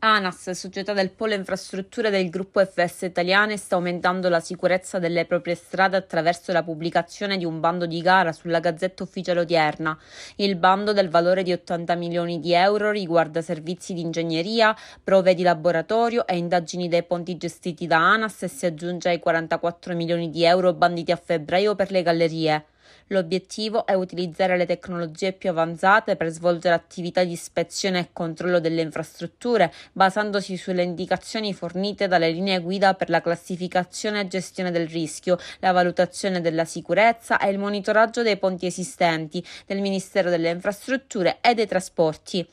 ANAS, società del Polo Infrastrutture del gruppo FS Italiane, sta aumentando la sicurezza delle proprie strade attraverso la pubblicazione di un bando di gara sulla Gazzetta Ufficiale odierna. Il bando del valore di 80 milioni di euro riguarda servizi di ingegneria, prove di laboratorio e indagini dei ponti gestiti da ANAS e si aggiunge ai 44 milioni di euro banditi a febbraio per le gallerie. L'obiettivo è utilizzare le tecnologie più avanzate per svolgere attività di ispezione e controllo delle infrastrutture basandosi sulle indicazioni fornite dalle linee guida per la classificazione e gestione del rischio, la valutazione della sicurezza e il monitoraggio dei ponti esistenti del Ministero delle Infrastrutture e dei Trasporti.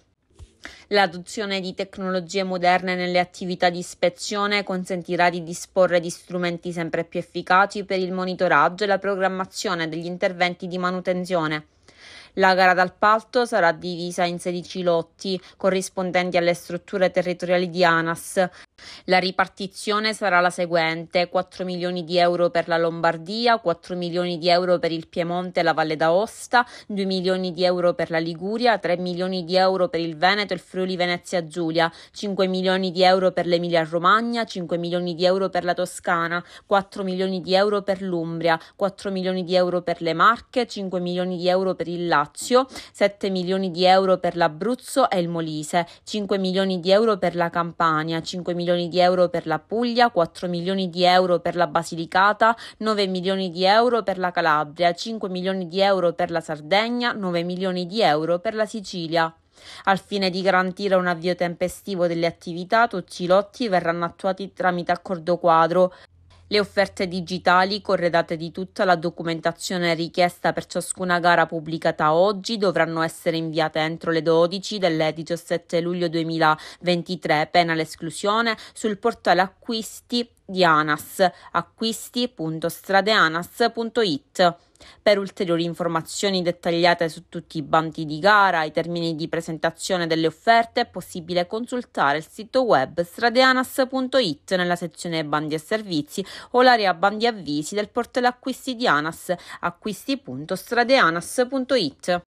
L'adozione di tecnologie moderne nelle attività di ispezione consentirà di disporre di strumenti sempre più efficaci per il monitoraggio e la programmazione degli interventi di manutenzione. La gara d'appalto sarà divisa in 16 lotti corrispondenti alle strutture territoriali di ANAS la ripartizione sarà la seguente: 4 milioni di euro per la Lombardia, 4 milioni di euro per il Piemonte e la Valle d'Aosta, 2 milioni di euro per la Liguria, 3 milioni di euro per il Veneto e il Friuli Venezia Giulia, 5 milioni di euro per l'Emilia Romagna, 5 milioni di euro per la Toscana, 4 milioni di euro per l'Umbria, 4 milioni di euro per le Marche, 5 milioni di euro per il Lazio, 7 milioni di euro per l'Abruzzo e il Molise, 5 milioni di euro per la Campania, 5 milioni milioni di euro per la Puglia, 4 milioni di euro per la Basilicata, 9 milioni di euro per la Calabria, 5 milioni di euro per la Sardegna, 9 milioni di euro per la Sicilia. Al fine di garantire un avvio tempestivo delle attività, tutti i lotti verranno attuati tramite accordo quadro le offerte digitali, corredate di tutta la documentazione richiesta per ciascuna gara pubblicata oggi, dovranno essere inviate entro le 12 del 17 luglio 2023, pena l'esclusione, sul portale acquisti di ANAS acquisti.stradeanas.it. Per ulteriori informazioni dettagliate su tutti i bandi di gara, e i termini di presentazione delle offerte è possibile consultare il sito web stradeanas.it nella sezione bandi e servizi o l'area bandi e avvisi del portale acquisti di ANAS acquisti.stradeanas.it.